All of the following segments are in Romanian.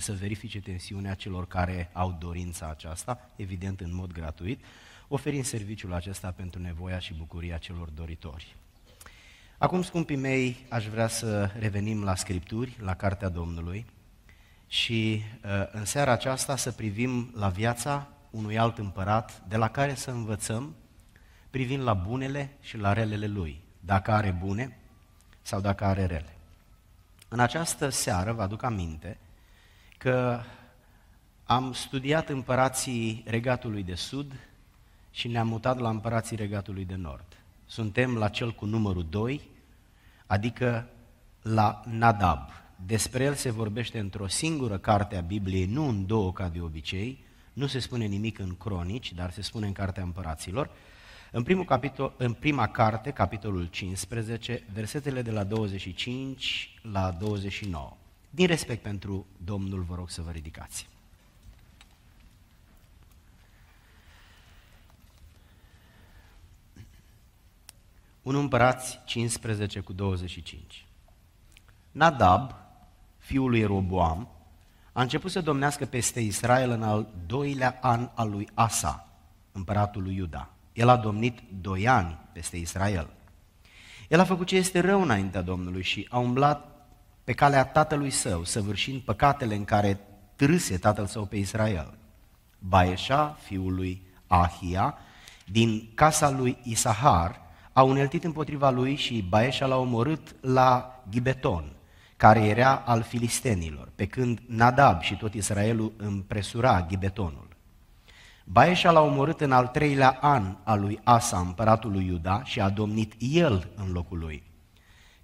și să verifice tensiunea celor care au dorința aceasta, evident în mod gratuit, oferind serviciul acesta pentru nevoia și bucuria celor doritori. Acum, scumpii mei, aș vrea să revenim la Scripturi, la Cartea Domnului și uh, în seara aceasta să privim la viața unui alt împărat de la care să învățăm privind la bunele și la relele lui, dacă are bune sau dacă are rele. În această seară, vă aduc aminte, că am studiat împărații Regatului de Sud și ne-am mutat la împărații Regatului de Nord. Suntem la cel cu numărul 2, adică la Nadab. Despre el se vorbește într-o singură carte a Bibliei, nu în două ca de obicei, nu se spune nimic în cronici, dar se spune în Cartea Împăraților. În, primul capitol, în prima carte, capitolul 15, versetele de la 25 la 29. Din respect pentru Domnul, vă rog să vă ridicați. Un împărați 15 cu 25. Nadab, fiul lui Roboam, a început să domnească peste Israel în al doilea an al lui Asa, împăratul lui Iuda. El a domnit doi ani peste Israel. El a făcut ce este rău înaintea Domnului și a umblat pe calea tatălui său, săvârșind păcatele în care târâse tatăl său pe Israel. Baeșa, fiul lui Ahia, din casa lui Isahar, a uneltit împotriva lui și Baeșa l-a omorât la Gibeton, care era al filistenilor, pe când Nadab și tot Israelul împresura Gibetonul. Baeșa l-a omorât în al treilea an al lui Asa, împăratul lui Iuda, și a domnit el în locul lui.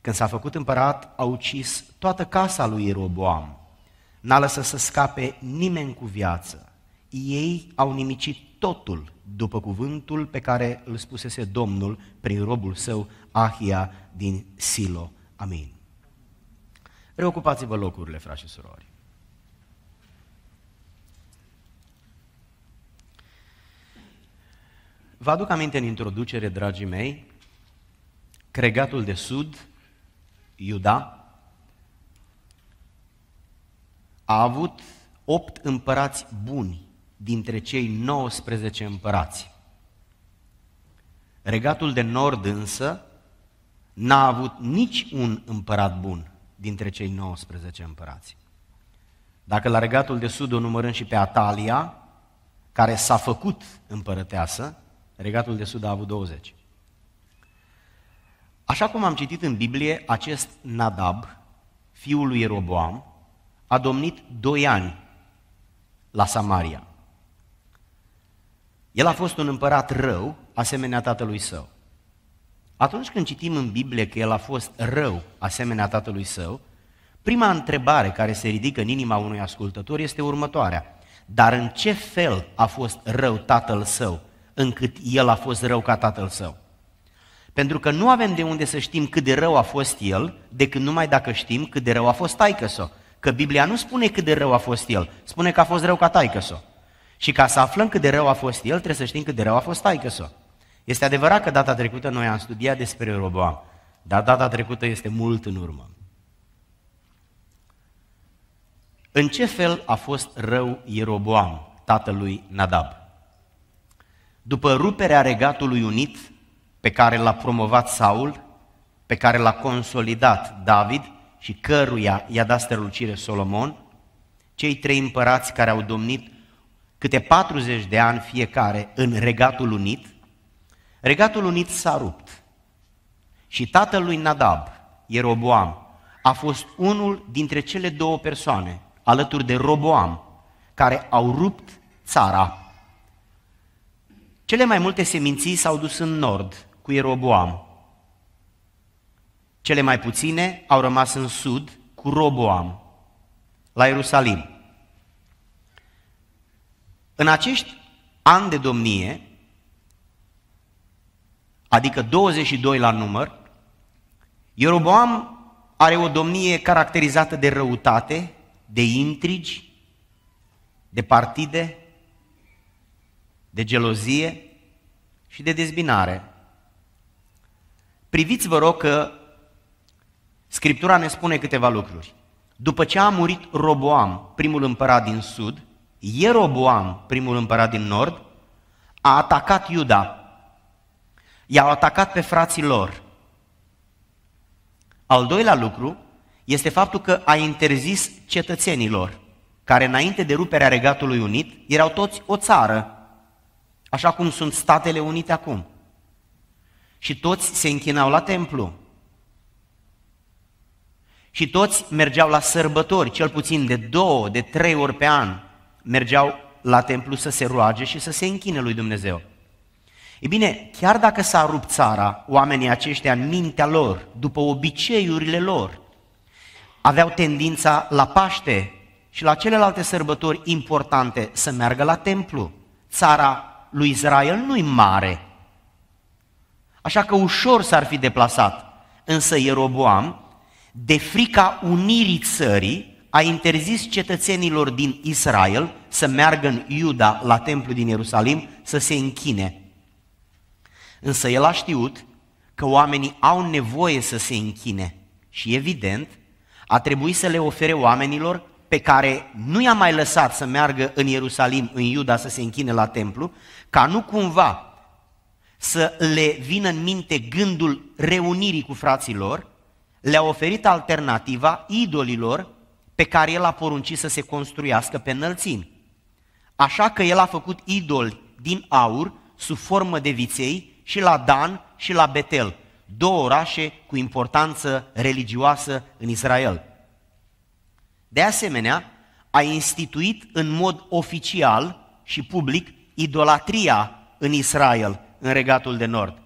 Când s-a făcut împărat, a ucis toată casa lui Ieroboam. N-a lăsat să scape nimeni cu viață. Ei au nimicit totul după cuvântul pe care îl spusese Domnul prin robul său Ahia din Silo. Amin. Reocupați-vă locurile, frați și surori. Vă aduc aminte în introducere, dragii mei, cregatul de sud Iuda, a avut opt împărați buni dintre cei 19 împărați. Regatul de nord însă n-a avut nici un împărat bun dintre cei 19 împărați. Dacă la regatul de sud o numărăm și pe Atalia, care s-a făcut împărăteasă, regatul de sud a avut 20. Așa cum am citit în Biblie, acest Nadab, fiul lui Ieroboam, a domnit doi ani la Samaria. El a fost un împărat rău, asemenea tatălui său. Atunci când citim în Biblie că el a fost rău, asemenea tatălui său, prima întrebare care se ridică în inima unui ascultător este următoarea. Dar în ce fel a fost rău tatăl său, încât el a fost rău ca tatăl său? Pentru că nu avem de unde să știm cât de rău a fost el, decât numai dacă știm cât de rău a fost taică Că Biblia nu spune cât de rău a fost el, spune că a fost rău ca taică Și ca să aflăm cât de rău a fost el, trebuie să știm cât de rău a fost taică Este adevărat că data trecută noi am studiat despre Roboam, dar data trecută este mult în urmă. În ce fel a fost rău Ieroboam, tatălui Nadab? După ruperea regatului unit, pe care l-a promovat Saul, pe care l-a consolidat David și căruia i-a dat strălucire Solomon, cei trei împărați care au domnit câte 40 de ani fiecare în Regatul Unit, Regatul Unit s-a rupt și tatălui Nadab, Ieroboam, a fost unul dintre cele două persoane, alături de Roboam, care au rupt țara. Cele mai multe seminții s-au dus în nord, cu Ieroboam. Cele mai puține au rămas în sud cu Roboam, la Ierusalim. În acești ani de domnie, adică 22 la număr, Ieroboam are o domnie caracterizată de răutate, de intrigi, de partide, de gelozie și de dezbinare. Priviți, vă rog, că Scriptura ne spune câteva lucruri. După ce a murit Roboam, primul împărat din sud, Ieroboam, primul împărat din nord, a atacat Iuda. I-au atacat pe frații lor. Al doilea lucru este faptul că a interzis cetățenilor, care înainte de ruperea Regatului Unit erau toți o țară, așa cum sunt Statele Unite acum și toți se închinau la templu. Și toți mergeau la sărbători, cel puțin de două, de trei ori pe an, mergeau la templu să se roage și să se închine lui Dumnezeu. E bine, chiar dacă s-a rupt țara, oamenii aceștia în mintea lor, după obiceiurile lor, aveau tendința la Paște și la celelalte sărbători importante să meargă la templu. Țara lui Israel nu-i mare, Așa că ușor s-ar fi deplasat. Însă Ieroboam, de frica unirii țării, a interzis cetățenilor din Israel să meargă în Iuda la templu din Ierusalim să se închine. Însă el a știut că oamenii au nevoie să se închine și evident a trebuit să le ofere oamenilor pe care nu i-a mai lăsat să meargă în Ierusalim, în Iuda, să se închine la templu, ca nu cumva să le vină în minte gândul reunirii cu frații lor, le-a oferit alternativa idolilor pe care el a poruncit să se construiască pe înălțimi. Așa că el a făcut idoli din aur sub formă de viței și la Dan și la Betel, două orașe cu importanță religioasă în Israel. De asemenea, a instituit în mod oficial și public idolatria în Israel – în regatul de nord.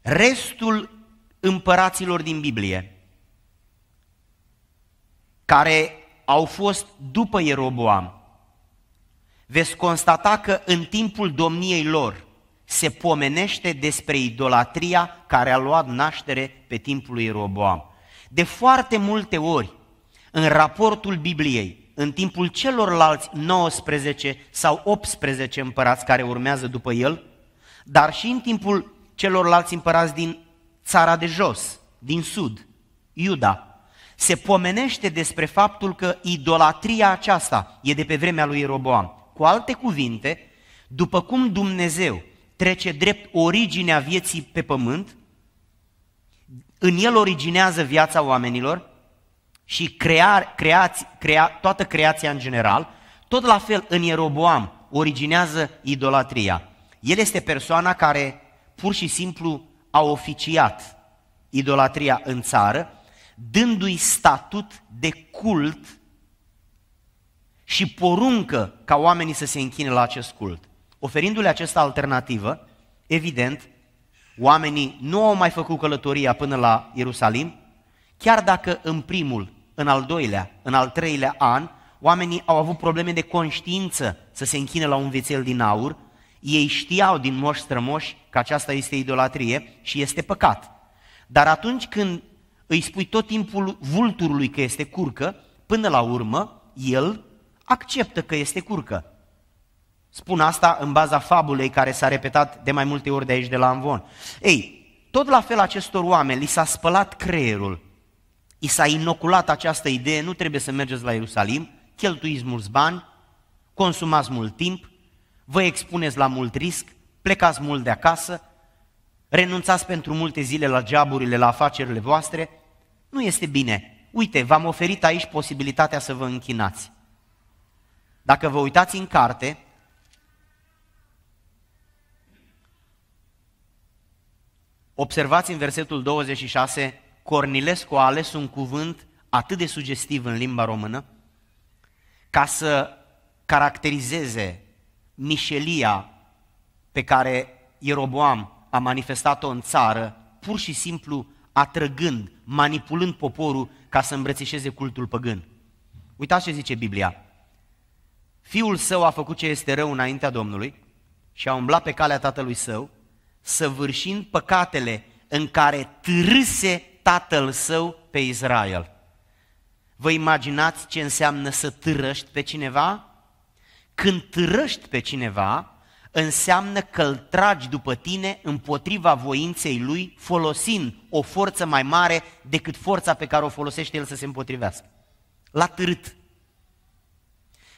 Restul împăraților din Biblie, care au fost după Ieroboam, veți constata că în timpul domniei lor se pomenește despre idolatria care a luat naștere pe timpul lui Ieroboam. De foarte multe ori, în raportul Bibliei, în timpul celorlalți 19 sau 18 împărați care urmează după el, dar și în timpul celorlalți împărați din țara de jos, din sud, Iuda, se pomenește despre faptul că idolatria aceasta e de pe vremea lui Ieroboam. Cu alte cuvinte, după cum Dumnezeu trece drept originea vieții pe pământ, în el originează viața oamenilor și crea, creați, crea, toată creația în general, tot la fel în Ieroboam originează idolatria. El este persoana care pur și simplu a oficiat idolatria în țară, dându-i statut de cult și poruncă ca oamenii să se închine la acest cult. Oferindu-le această alternativă, evident, oamenii nu au mai făcut călătoria până la Ierusalim, chiar dacă în primul, în al doilea, în al treilea an, oamenii au avut probleme de conștiință să se închine la un vițel din aur, ei știau din moși strămoși că aceasta este idolatrie și este păcat. Dar atunci când îi spui tot timpul vulturului că este curcă, până la urmă el acceptă că este curcă. Spun asta în baza fabulei care s-a repetat de mai multe ori de aici de la Amvon. Ei, tot la fel acestor oameni li s-a spălat creierul, i s-a inoculat această idee, nu trebuie să mergeți la Ierusalim, cheltuiți mulți bani, consumați mult timp, vă expuneți la mult risc, plecați mult de acasă, renunțați pentru multe zile la geaburile, la afacerile voastre, nu este bine. Uite, v-am oferit aici posibilitatea să vă închinați. Dacă vă uitați în carte, observați în versetul 26, Cornilescu a ales un cuvânt atât de sugestiv în limba română, ca să caracterizeze mișelia pe care Ieroboam a manifestat-o în țară, pur și simplu atrăgând, manipulând poporul ca să îmbrățișeze cultul păgân. Uitați ce zice Biblia. Fiul său a făcut ce este rău înaintea Domnului și a umblat pe calea tatălui său, săvârșind păcatele în care târâse tatăl său pe Israel. Vă imaginați ce înseamnă să târăști pe cineva? Când târăști pe cineva, înseamnă că îl tragi după tine împotriva voinței lui, folosind o forță mai mare decât forța pe care o folosește el să se împotrivească. La târât.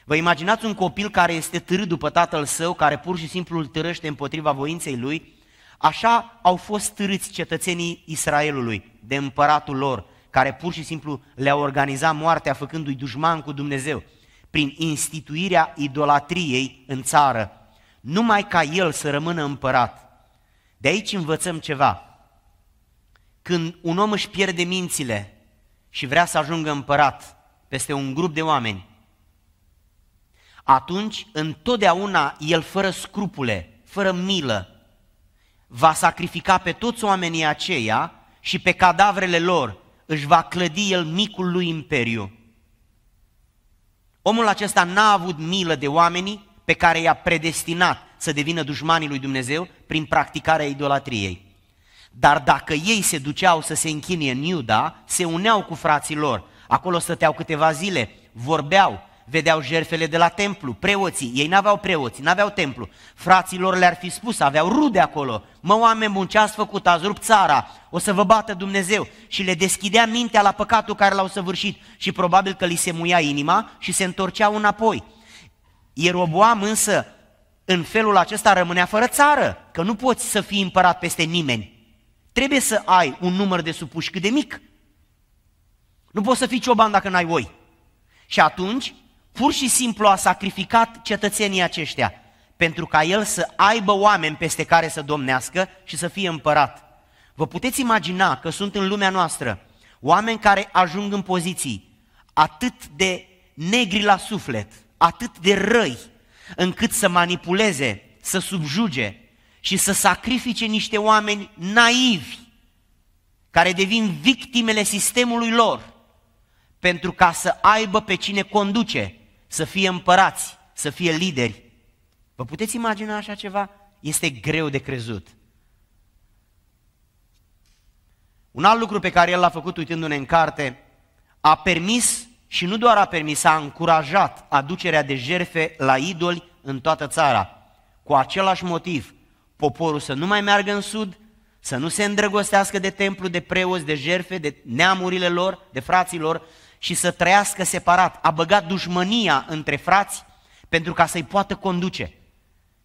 Vă imaginați un copil care este târât după tatăl său, care pur și simplu îl târăște împotriva voinței lui? Așa au fost târâți cetățenii Israelului de împăratul lor, care pur și simplu le-a organizat moartea făcându-i dușman cu Dumnezeu prin instituirea idolatriei în țară, numai ca el să rămână împărat. De aici învățăm ceva. Când un om își pierde mințile și vrea să ajungă împărat peste un grup de oameni, atunci întotdeauna el fără scrupule, fără milă, va sacrifica pe toți oamenii aceia și pe cadavrele lor își va clădi el micul lui imperiu. Omul acesta n-a avut milă de oamenii pe care i-a predestinat să devină dușmanii lui Dumnezeu prin practicarea idolatriei. Dar dacă ei se duceau să se închinie în Iuda, se uneau cu frații lor. Acolo stăteau câteva zile, vorbeau, vedeau jerfele de la templu, preoții, ei n-aveau preoți, n-aveau templu. Fraților le-ar fi spus, aveau rude acolo, mă oameni buni, ce ați făcut, ați rupt țara, o să vă bată Dumnezeu. Și le deschidea mintea la păcatul care l-au săvârșit și probabil că li se muia inima și se întorceau înapoi. Ieroboam însă în felul acesta rămânea fără țară, că nu poți să fii împărat peste nimeni. Trebuie să ai un număr de supuși cât de mic. Nu poți să fii cioban dacă n-ai oi. Și atunci pur și simplu a sacrificat cetățenii aceștia pentru ca el să aibă oameni peste care să domnească și să fie împărat. Vă puteți imagina că sunt în lumea noastră oameni care ajung în poziții atât de negri la suflet, atât de răi, încât să manipuleze, să subjuge și să sacrifice niște oameni naivi, care devin victimele sistemului lor, pentru ca să aibă pe cine conduce, să fie împărați, să fie lideri. Vă puteți imagina așa ceva? Este greu de crezut. Un alt lucru pe care el l-a făcut uitându-ne în carte, a permis și nu doar a permis, a încurajat aducerea de jerfe la idoli în toată țara. Cu același motiv, poporul să nu mai meargă în sud, să nu se îndrăgostească de templu, de preoți, de jerfe, de neamurile lor, de fraților, și să trăiască separat. A băgat dușmânia între frați pentru ca să-i poată conduce.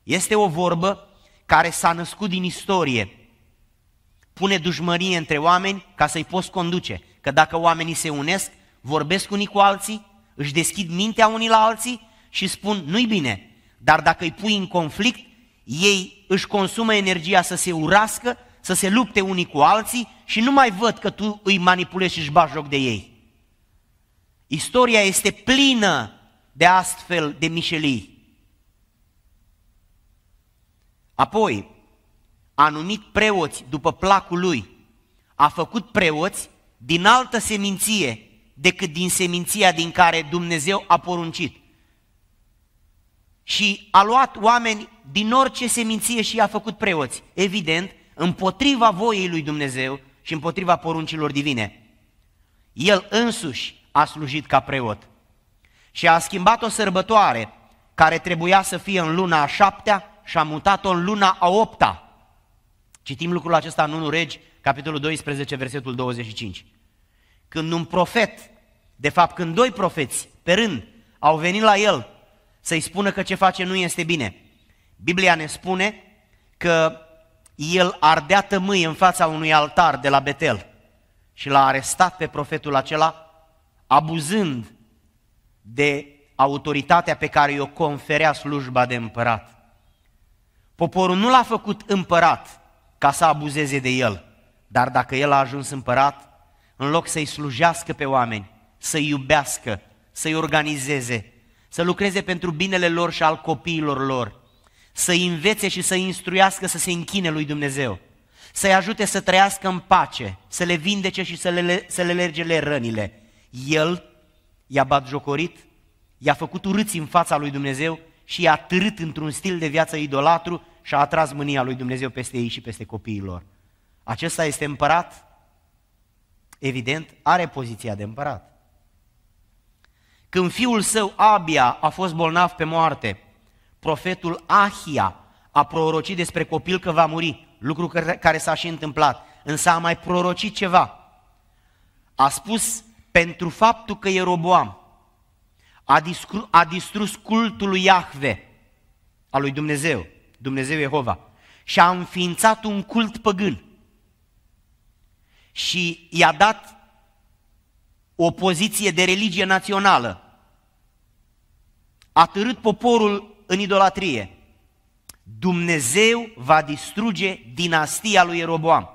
Este o vorbă care s-a născut din istorie. Pune dușmărie între oameni ca să-i poți conduce. Că dacă oamenii se unesc, vorbesc unii cu alții, își deschid mintea unii la alții și spun nu-i bine, dar dacă îi pui în conflict, ei își consumă energia să se urască, să se lupte unii cu alții și nu mai văd că tu îi manipulezi și își joc de ei. Istoria este plină de astfel de mișelii. Apoi, a numit preoți după placul lui. A făcut preoți din altă seminție decât din seminția din care Dumnezeu a poruncit. Și a luat oameni din orice seminție și i-a făcut preoți, evident, împotriva voiei lui Dumnezeu și împotriva poruncilor divine. El însuși a slujit ca preot și a schimbat o sărbătoare care trebuia să fie în luna a șaptea și a mutat-o în luna a opta. Citim lucrul acesta în 1 Regi, capitolul 12, versetul 25. Când un profet, de fapt când doi profeți pe rând au venit la el să-i spună că ce face nu este bine, Biblia ne spune că el ardea tămâie în fața unui altar de la Betel și l-a arestat pe profetul acela abuzând de autoritatea pe care i-o conferea slujba de împărat. Poporul nu l-a făcut împărat ca să abuzeze de el, dar dacă el a ajuns împărat, în loc să-i slujească pe oameni, să-i iubească, să-i organizeze, să lucreze pentru binele lor și al copiilor lor, să-i învețe și să-i instruiască să se închine lui Dumnezeu, să-i ajute să trăiască în pace, să le vindece și să le, să le lerge le rănile, el i-a batjocorit, i-a făcut urâți în fața lui Dumnezeu și i-a târât într-un stil de viață idolatru și a atras mânia lui Dumnezeu peste ei și peste copiilor. Acesta este împărat, evident, are poziția de împărat. Când fiul său Abia a fost bolnav pe moarte, profetul Ahia a prorocit despre copil că va muri, lucru care s-a și întâmplat, însă a mai prorocit ceva. A spus pentru faptul că Ieroboam a, a distrus cultul lui Iahve, al lui Dumnezeu, Dumnezeu Jehova, și a înființat un cult păgân și i-a dat o poziție de religie națională, a târât poporul în idolatrie. Dumnezeu va distruge dinastia lui Ieroboam.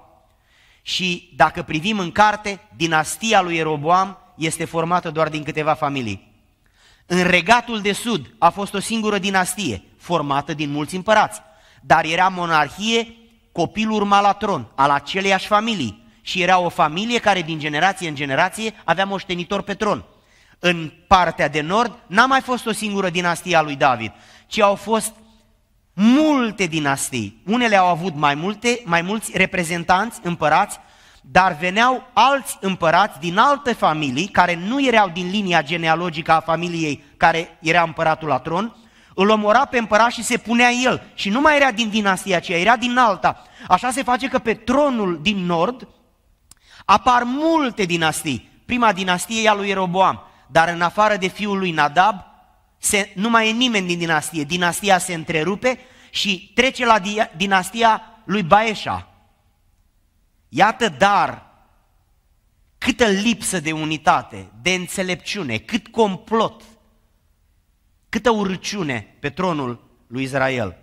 Și dacă privim în carte, dinastia lui Eroboam este formată doar din câteva familii. În regatul de sud a fost o singură dinastie, formată din mulți împărați, dar era monarhie, copilul urma la tron, al aceleiași familii și era o familie care din generație în generație avea moștenitor pe tron. În partea de nord n-a mai fost o singură dinastie a lui David, ci au fost multe dinastii. Unele au avut mai multe, mai mulți reprezentanți, împărați, dar veneau alți împărați din alte familii care nu erau din linia genealogică a familiei care era împăratul la tron, îl omora pe împărat și se punea el. Și nu mai era din dinastia aceea, era din alta. Așa se face că pe tronul din nord apar multe dinastii. Prima dinastie e a lui Roboam dar în afară de fiul lui Nadab, se, nu mai e nimeni din dinastie, dinastia se întrerupe și trece la dia, dinastia lui Baeșa. Iată dar câtă lipsă de unitate, de înțelepciune, cât complot, câtă urciune pe tronul lui Israel.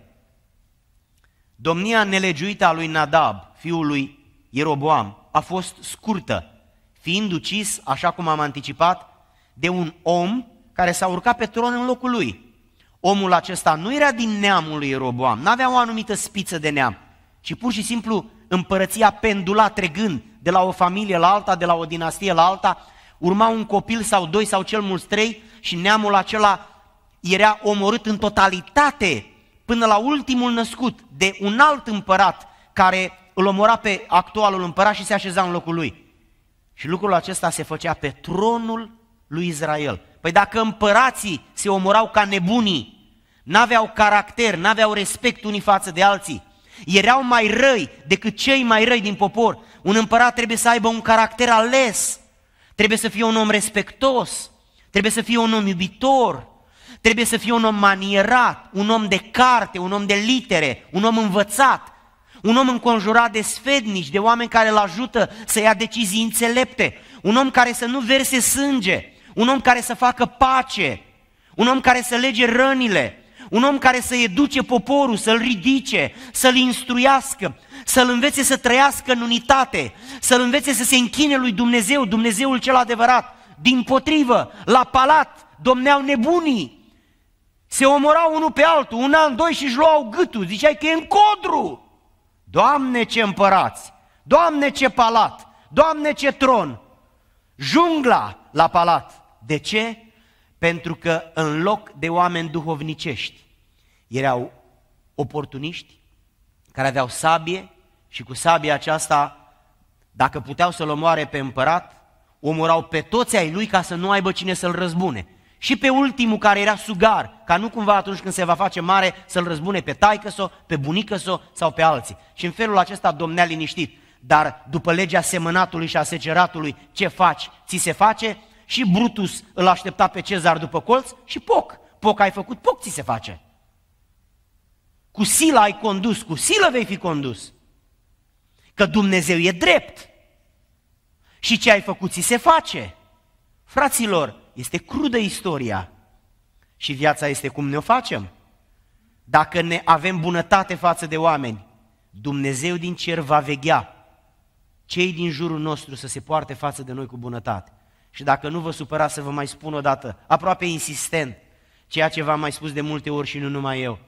Domnia nelegiuită a lui Nadab, fiul lui Ieroboam, a fost scurtă, fiind ucis, așa cum am anticipat, de un om care s-a urcat pe tron în locul lui. Omul acesta nu era din neamul lui Roboam, nu avea o anumită spiță de neam, ci pur și simplu împărăția pendula tregând de la o familie la alta, de la o dinastie la alta, urma un copil sau doi sau cel mult trei și neamul acela era omorât în totalitate până la ultimul născut de un alt împărat care îl omora pe actualul împărat și se așeza în locul lui. Și lucrul acesta se făcea pe tronul lui Israel. Păi dacă împărații se omorau ca nebunii, n-aveau caracter, n-aveau respect unii față de alții, erau mai răi decât cei mai răi din popor, un împărat trebuie să aibă un caracter ales, trebuie să fie un om respectos, trebuie să fie un om iubitor, trebuie să fie un om manierat, un om de carte, un om de litere, un om învățat, un om înconjurat de sfednici, de oameni care îl ajută să ia decizii înțelepte, un om care să nu verse sânge, un om care să facă pace, un om care să lege rănile, un om care să educe poporul, să-l ridice, să-l instruiască, să-l învețe să trăiască în unitate, să-l învețe să se închine lui Dumnezeu, Dumnezeul cel adevărat. Din potrivă, la palat domneau nebunii, se omorau unul pe altul, un an, doi și își luau gâtul, ziceai că e în codru. Doamne ce împărați, Doamne ce palat, Doamne ce tron, jungla la palat. De ce? Pentru că în loc de oameni duhovnicești, erau oportuniști care aveau sabie și cu sabia aceasta, dacă puteau să-l omoare pe împărat, omorau pe toți ai lui ca să nu aibă cine să-l răzbune. Și pe ultimul care era sugar, ca nu cumva atunci când se va face mare să-l răzbune pe taică -so, pe bunică -so sau pe alții. Și în felul acesta domnea liniștit. Dar după legea semănatului și a seceratului, ce faci? Ți se face? și Brutus îl aștepta pe Cezar după colț și poc. Poc ai făcut, poc ți se face. Cu sila ai condus, cu silă vei fi condus. Că Dumnezeu e drept. Și ce ai făcut ți se face. Fraților, este crudă istoria. Și viața este cum ne o facem. Dacă ne avem bunătate față de oameni, Dumnezeu din cer va veghea cei din jurul nostru să se poarte față de noi cu bunătate. Și dacă nu vă supărați să vă mai spun o dată, aproape insistent, ceea ce v-am mai spus de multe ori și nu numai eu.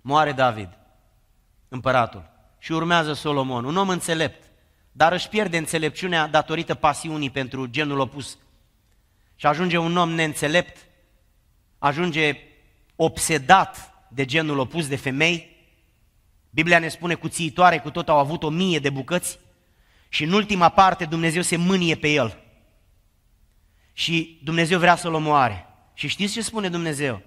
Moare David, împăratul, și urmează Solomon, un om înțelept, dar își pierde înțelepciunea datorită pasiunii pentru genul opus. Și ajunge un om neînțelept, ajunge obsedat de genul opus de femei, Biblia ne spune cuțiitoare, cu tot au avut o mie de bucăți, și în ultima parte Dumnezeu se mânie pe el. Și Dumnezeu vrea să-l omoare. Și știți ce spune Dumnezeu?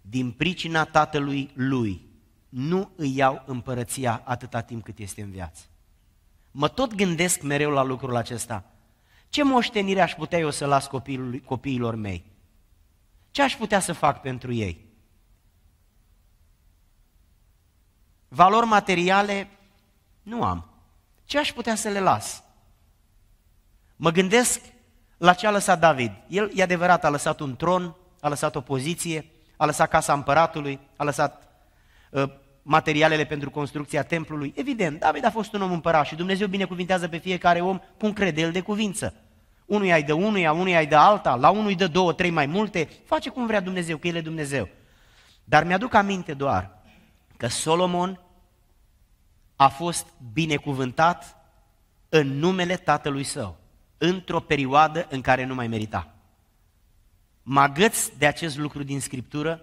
Din pricina tatălui lui nu îi iau împărăția atâta timp cât este în viață. Mă tot gândesc mereu la lucrul acesta. Ce moștenire aș putea eu să las copilului, copiilor mei? Ce aș putea să fac pentru ei? Valori materiale nu am ce aș putea să le las? Mă gândesc la ce a lăsat David. El, e adevărat, a lăsat un tron, a lăsat o poziție, a lăsat casa împăratului, a lăsat uh, materialele pentru construcția templului. Evident, David a fost un om împărat și Dumnezeu binecuvintează pe fiecare om cum crede el de cuvință. Unui ai de unuia, unui ai de alta, la unui de două, trei mai multe, face cum vrea Dumnezeu, că El e Dumnezeu. Dar mi-aduc aminte doar că Solomon a fost binecuvântat în numele tatălui său, într-o perioadă în care nu mai merita. Mă agăț de acest lucru din Scriptură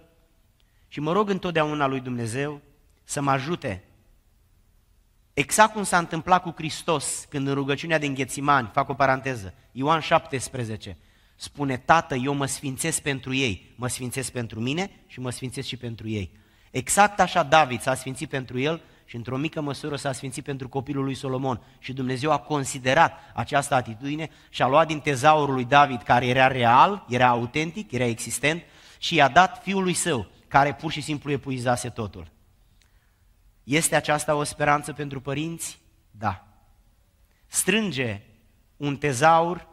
și mă rog întotdeauna lui Dumnezeu să mă ajute. Exact cum s-a întâmplat cu Hristos când în rugăciunea din Ghețimani, fac o paranteză, Ioan 17, spune, Tată, eu mă sfințesc pentru ei, mă sfințesc pentru mine și mă sfințesc și pentru ei. Exact așa David s-a sfințit pentru el și într-o mică măsură s-a sfințit pentru copilul lui Solomon și Dumnezeu a considerat această atitudine și a luat din tezaurul lui David, care era real, era autentic, era existent și i-a dat fiului său, care pur și simplu epuizase totul. Este aceasta o speranță pentru părinți? Da. Strânge un tezaur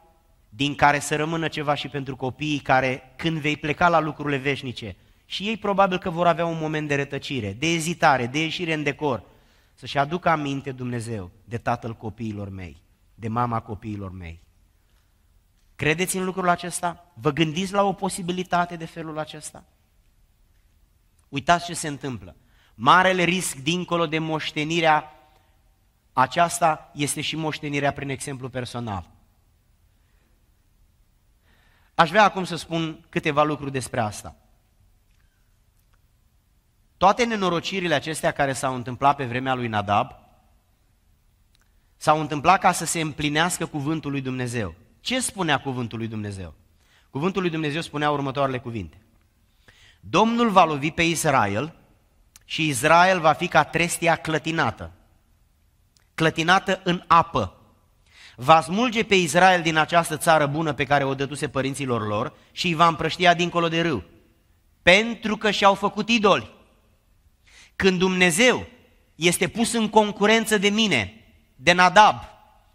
din care să rămână ceva și pentru copiii care, când vei pleca la lucrurile veșnice, și ei probabil că vor avea un moment de rătăcire, de ezitare, de ieșire în decor. Să-și aducă aminte Dumnezeu de tatăl copiilor mei, de mama copiilor mei. Credeți în lucrul acesta? Vă gândiți la o posibilitate de felul acesta? Uitați ce se întâmplă. Marele risc dincolo de moștenirea aceasta este și moștenirea prin exemplu personal. Aș vrea acum să spun câteva lucruri despre asta. Toate nenorocirile acestea care s-au întâmplat pe vremea lui Nadab, s-au întâmplat ca să se împlinească cuvântul lui Dumnezeu. Ce spunea cuvântul lui Dumnezeu? Cuvântul lui Dumnezeu spunea următoarele cuvinte. Domnul va lovi pe Israel și Israel va fi ca trestia clătinată, clătinată în apă. Va smulge pe Israel din această țară bună pe care o dăduse părinților lor și îi va împrăștia dincolo de râu, pentru că și-au făcut idoli când Dumnezeu este pus în concurență de mine, de Nadab,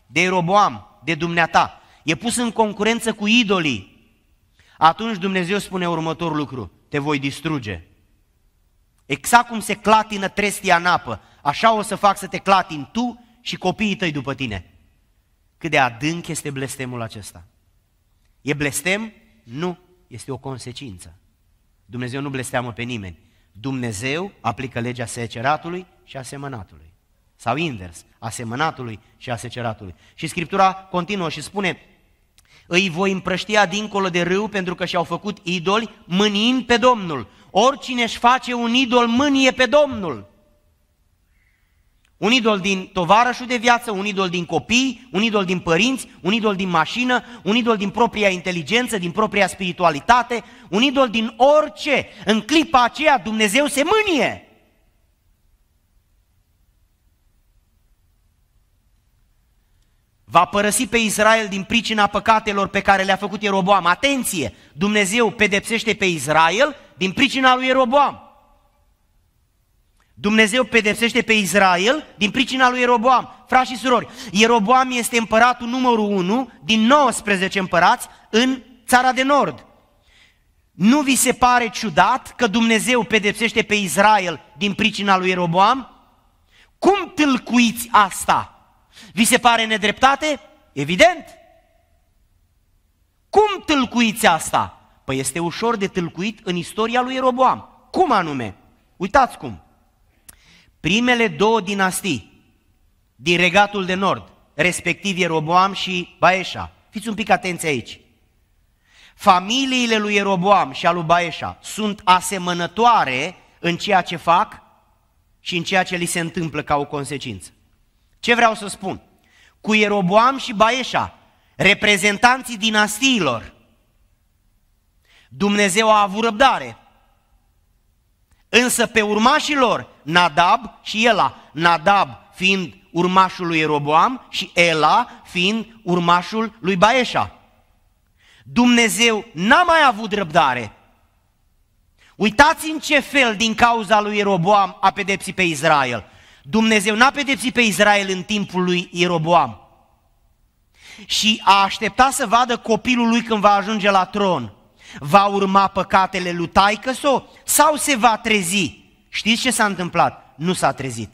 de Roboam, de dumneata, e pus în concurență cu idolii, atunci Dumnezeu spune următorul lucru, te voi distruge. Exact cum se clatină trestia în apă, așa o să fac să te clatin tu și copiii tăi după tine. Cât de adânc este blestemul acesta. E blestem? Nu, este o consecință. Dumnezeu nu blesteamă pe nimeni. Dumnezeu aplică legea seceratului și asemănatului. Sau invers, asemănatului și aseceratului. Și Scriptura continuă și spune, îi voi împrăștia dincolo de râu pentru că și-au făcut idoli mânind pe Domnul. Oricine își face un idol mânie pe Domnul. Un idol din tovarășul de viață, un idol din copii, un idol din părinți, un idol din mașină, un idol din propria inteligență, din propria spiritualitate, un idol din orice. În clipa aceea Dumnezeu se mânie. Va părăsi pe Israel din pricina păcatelor pe care le-a făcut Ieroboam. Atenție! Dumnezeu pedepsește pe Israel din pricina lui Ieroboam. Dumnezeu pedepsește pe Israel din pricina lui Ieroboam. Frați și surori, Ieroboam este împăratul numărul 1 din 19 împărați în țara de nord. Nu vi se pare ciudat că Dumnezeu pedepsește pe Israel din pricina lui Ieroboam? Cum tâlcuiți asta? Vi se pare nedreptate? Evident! Cum tâlcuiți asta? Păi este ușor de tâlcuit în istoria lui Ieroboam. Cum anume? Uitați cum primele două dinastii din regatul de nord, respectiv Ieroboam și Baeșa. Fiți un pic atenți aici. Familiile lui Ieroboam și al lui Baeșa sunt asemănătoare în ceea ce fac și în ceea ce li se întâmplă ca o consecință. Ce vreau să spun? Cu Ieroboam și Baeșa, reprezentanții dinastiilor, Dumnezeu a avut răbdare Însă pe urmașilor, Nadab și Ela, Nadab fiind urmașul lui Eroboam și Ela fiind urmașul lui Baeșa. Dumnezeu n-a mai avut răbdare. Uitați în ce fel din cauza lui Eroboam a pedepsit pe Israel. Dumnezeu n-a pedepsit pe Israel în timpul lui Eroboam. Și a așteptat să vadă copilul lui când va ajunge la tron va urma păcatele lui taică -so, sau se va trezi? Știți ce s-a întâmplat? Nu s-a trezit.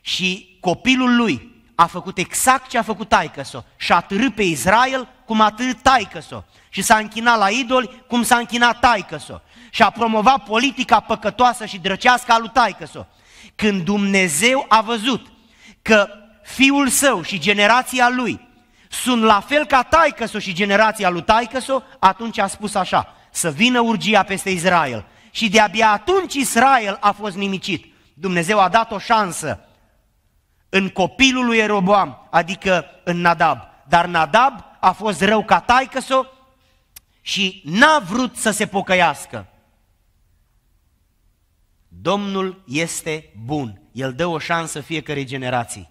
Și copilul lui a făcut exact ce a făcut taică -so, și a târât pe Israel cum a târât taică -so, și s-a închinat la idoli cum s-a închinat taică -so, și a promovat politica păcătoasă și drăcească a lui taică -so. Când Dumnezeu a văzut că fiul său și generația lui sunt la fel ca taicăso și generația lui taicăso, atunci a spus așa, să vină urgia peste Israel. Și de-abia atunci Israel a fost nimicit. Dumnezeu a dat o șansă în copilul lui Eroboam, adică în Nadab. Dar Nadab a fost rău ca taicăso și n-a vrut să se pocăiască. Domnul este bun. El dă o șansă fiecare generații.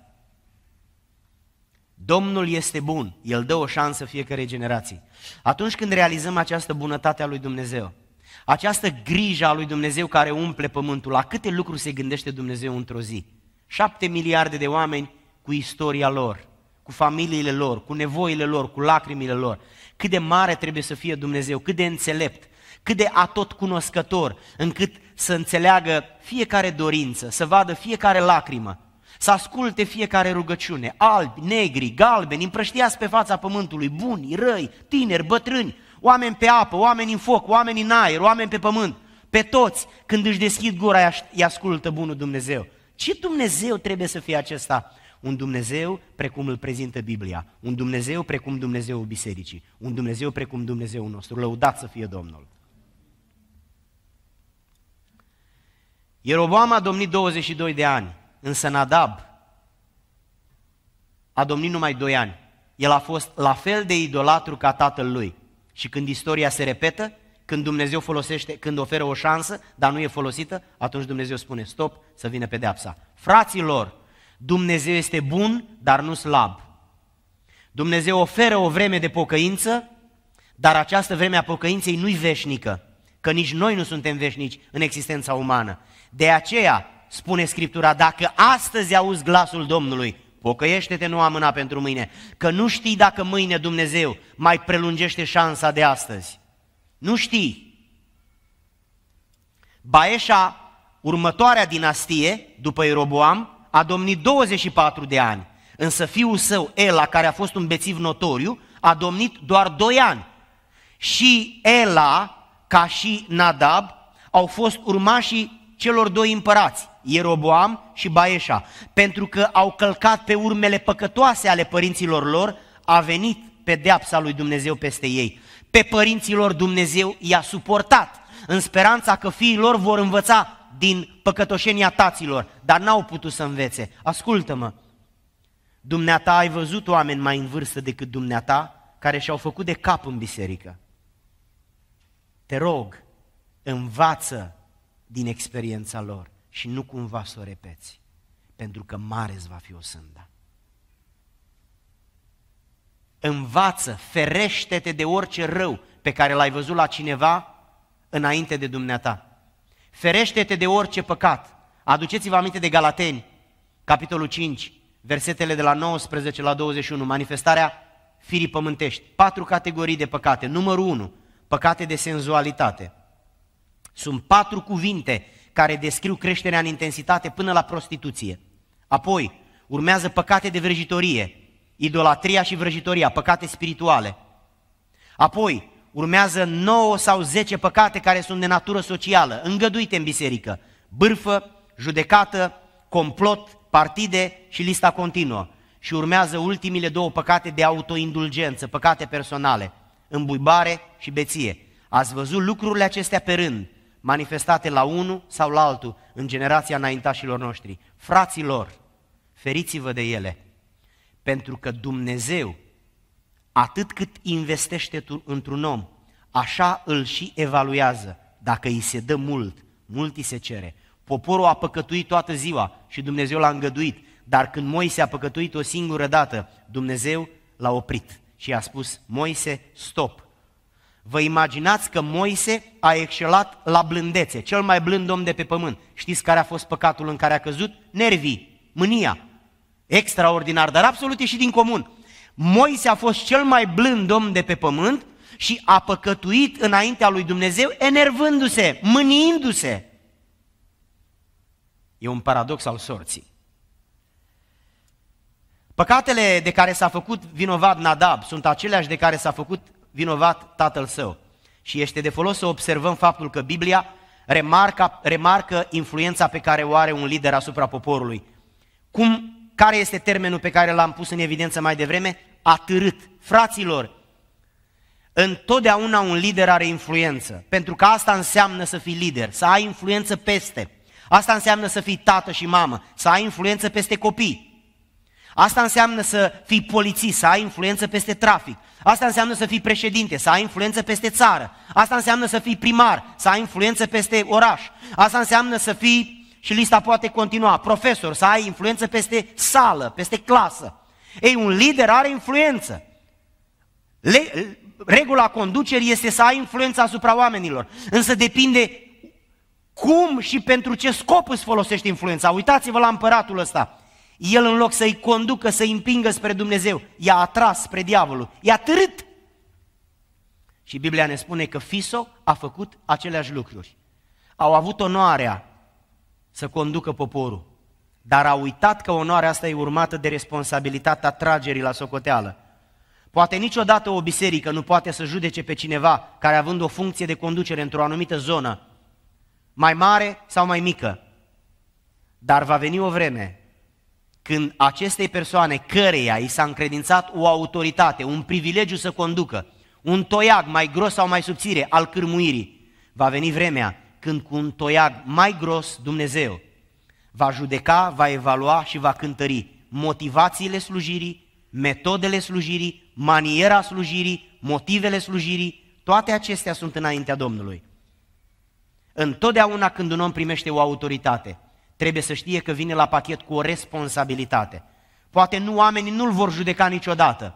Domnul este bun, El dă o șansă fiecare generație. Atunci când realizăm această bunătate a lui Dumnezeu, această grijă a lui Dumnezeu care umple pământul, la câte lucruri se gândește Dumnezeu într-o zi? Șapte miliarde de oameni cu istoria lor, cu familiile lor, cu nevoile lor, cu lacrimile lor. Cât de mare trebuie să fie Dumnezeu, cât de înțelept, cât de atot cunoscător, încât să înțeleagă fiecare dorință, să vadă fiecare lacrimă, să asculte fiecare rugăciune, albi, negri, galbeni, împrăștiați pe fața pământului, buni, răi, tineri, bătrâni, oameni pe apă, oameni în foc, oameni în aer, oameni pe pământ, pe toți, când își deschid gura, îi ascultă bunul Dumnezeu. Ce Dumnezeu trebuie să fie acesta? Un Dumnezeu precum îl prezintă Biblia, un Dumnezeu precum Dumnezeul Bisericii, un Dumnezeu precum Dumnezeul nostru. Lăudat să fie Domnul! Ieroboam a domnit 22 de ani. Însă Nadab a domnit numai doi ani. El a fost la fel de idolatru ca tatăl lui. Și când istoria se repetă, când Dumnezeu folosește, când oferă o șansă, dar nu e folosită, atunci Dumnezeu spune stop, să vină pedeapsa. Fraților, Dumnezeu este bun, dar nu slab. Dumnezeu oferă o vreme de pocăință, dar această vreme a pocăinței nu-i veșnică, că nici noi nu suntem veșnici în existența umană. De aceea, spune Scriptura, dacă astăzi auzi glasul Domnului, pocăiește-te, nu amâna pentru mâine, că nu știi dacă mâine Dumnezeu mai prelungește șansa de astăzi. Nu știi. Baeșa, următoarea dinastie, după Ieroboam, a domnit 24 de ani, însă fiul său, Ela, care a fost un bețiv notoriu, a domnit doar 2 ani. Și Ela, ca și Nadab, au fost urmașii celor doi împărați. Ieroboam și Baeșa, pentru că au călcat pe urmele păcătoase ale părinților lor, a venit pedeapsa lui Dumnezeu peste ei. Pe părinților Dumnezeu i-a suportat, în speranța că fiii lor vor învăța din păcătoșenia taților, dar n-au putut să învețe. Ascultă-mă! Dumneata ai văzut oameni mai în vârstă decât dumneata care și-au făcut de cap în biserică. Te rog, învață din experiența lor și nu cumva să o repeți, pentru că mare îți va fi o sânda. Învață, ferește-te de orice rău pe care l-ai văzut la cineva înainte de dumneata. Ferește-te de orice păcat. Aduceți-vă aminte de Galateni, capitolul 5, versetele de la 19 la 21, manifestarea firii pământești. Patru categorii de păcate. Numărul 1, păcate de senzualitate. Sunt patru cuvinte care descriu creșterea în intensitate până la prostituție. Apoi urmează păcate de vrăjitorie, idolatria și vrăjitoria, păcate spirituale. Apoi urmează 9 sau 10 păcate care sunt de natură socială, îngăduite în biserică, bârfă, judecată, complot, partide și lista continuă. Și urmează ultimile două păcate de autoindulgență, păcate personale, îmbuibare și beție. Ați văzut lucrurile acestea pe rând – manifestate la unul sau la altul în generația înaintașilor noștri. Fraților, feriți-vă de ele, pentru că Dumnezeu, atât cât investește într-un om, așa îl și evaluează. Dacă îi se dă mult, mult îi se cere. Poporul a păcătuit toată ziua și Dumnezeu l-a îngăduit, dar când Moise a păcătuit o singură dată, Dumnezeu l-a oprit și a spus, Moise, stop, Vă imaginați că Moise a excelat la blândețe, cel mai blând om de pe pământ. Știți care a fost păcatul în care a căzut? Nervii, mânia. Extraordinar, dar absolut și din comun. Moise a fost cel mai blând om de pe pământ și a păcătuit înaintea lui Dumnezeu enervându-se, mâniindu-se. E un paradox al sorții. Păcatele de care s-a făcut vinovat Nadab sunt aceleași de care s-a făcut vinovat tatăl său. Și este de folos să observăm faptul că Biblia remarca, remarcă influența pe care o are un lider asupra poporului. Cum, care este termenul pe care l-am pus în evidență mai devreme? Atârât. Fraților, întotdeauna un lider are influență, pentru că asta înseamnă să fii lider, să ai influență peste. Asta înseamnă să fii tată și mamă, să ai influență peste copii, Asta înseamnă să fii polițist, să ai influență peste trafic. Asta înseamnă să fii președinte, să ai influență peste țară. Asta înseamnă să fii primar, să ai influență peste oraș. Asta înseamnă să fii, și lista poate continua, profesor, să ai influență peste sală, peste clasă. Ei, un lider are influență. Le, regula conducerii este să ai influență asupra oamenilor, însă depinde cum și pentru ce scop îți folosești influența. Uitați-vă la împăratul ăsta. El în loc să-i conducă, să-i împingă spre Dumnezeu, i-a atras spre diavolul, i-a târât. Și Biblia ne spune că Fiso a făcut aceleași lucruri. Au avut onoarea să conducă poporul, dar a uitat că onoarea asta e urmată de responsabilitatea tragerii la socoteală. Poate niciodată o biserică nu poate să judece pe cineva care având o funcție de conducere într-o anumită zonă, mai mare sau mai mică, dar va veni o vreme când acestei persoane căreia i s-a încredințat o autoritate, un privilegiu să conducă, un toiag mai gros sau mai subțire al cârmuirii, va veni vremea când cu un toiag mai gros Dumnezeu va judeca, va evalua și va cântări motivațiile slujirii, metodele slujirii, maniera slujirii, motivele slujirii, toate acestea sunt înaintea Domnului. Întotdeauna când un om primește o autoritate, trebuie să știe că vine la pachet cu o responsabilitate. Poate nu oamenii nu-l vor judeca niciodată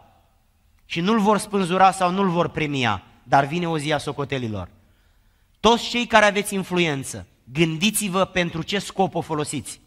și nu-l vor spânzura sau nu-l vor premia, dar vine o zi a socotelilor. Toți cei care aveți influență, gândiți-vă pentru ce scop o folosiți.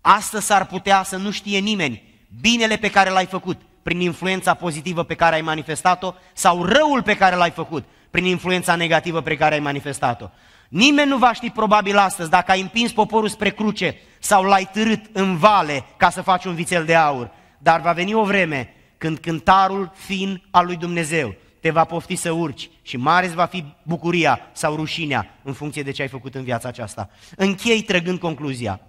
Astăzi s-ar putea să nu știe nimeni binele pe care l-ai făcut prin influența pozitivă pe care ai manifestat-o sau răul pe care l-ai făcut prin influența negativă pe care ai manifestat-o. Nimeni nu va ști probabil astăzi dacă ai împins poporul spre cruce sau l-ai târât în vale ca să faci un vițel de aur. Dar va veni o vreme când cântarul fin al lui Dumnezeu te va pofti să urci și mare va fi bucuria sau rușinea în funcție de ce ai făcut în viața aceasta. Închei trăgând concluzia.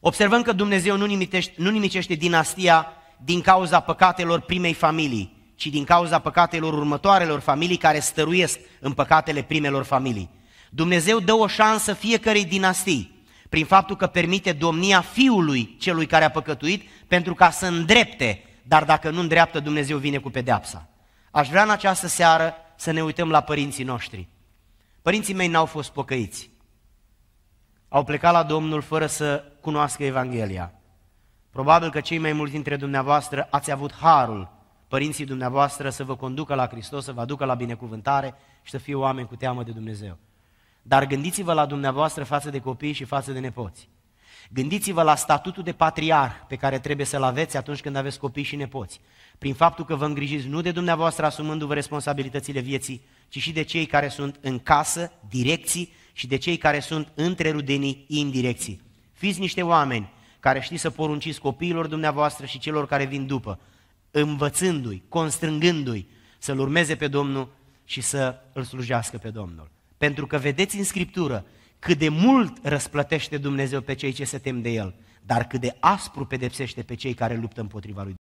Observăm că Dumnezeu nu, nimitește, nu nimicește dinastia din cauza păcatelor primei familii, ci din cauza păcatelor următoarelor familii care stăruiesc în păcatele primelor familii. Dumnezeu dă o șansă fiecarei dinastii prin faptul că permite domnia fiului celui care a păcătuit pentru ca să îndrepte, dar dacă nu îndreaptă, Dumnezeu vine cu pedeapsa. Aș vrea în această seară să ne uităm la părinții noștri. Părinții mei n-au fost pocăiți. Au plecat la Domnul fără să cunoască Evanghelia. Probabil că cei mai mulți dintre dumneavoastră ați avut harul părinții dumneavoastră să vă conducă la Hristos, să vă aducă la binecuvântare și să fie oameni cu teamă de Dumnezeu. Dar gândiți-vă la dumneavoastră față de copii și față de nepoți. Gândiți-vă la statutul de patriarh pe care trebuie să-l aveți atunci când aveți copii și nepoți. Prin faptul că vă îngrijiți nu de dumneavoastră asumându-vă responsabilitățile vieții, ci și de cei care sunt în casă, direcții și de cei care sunt între rudenii, indirecții. Fiți niște oameni care știți să porunciți copiilor dumneavoastră și celor care vin după învățându-i, constrângându-i să-L urmeze pe Domnul și să îl slujească pe Domnul. Pentru că vedeți în Scriptură cât de mult răsplătește Dumnezeu pe cei ce se tem de El, dar cât de aspru pedepsește pe cei care luptă împotriva lui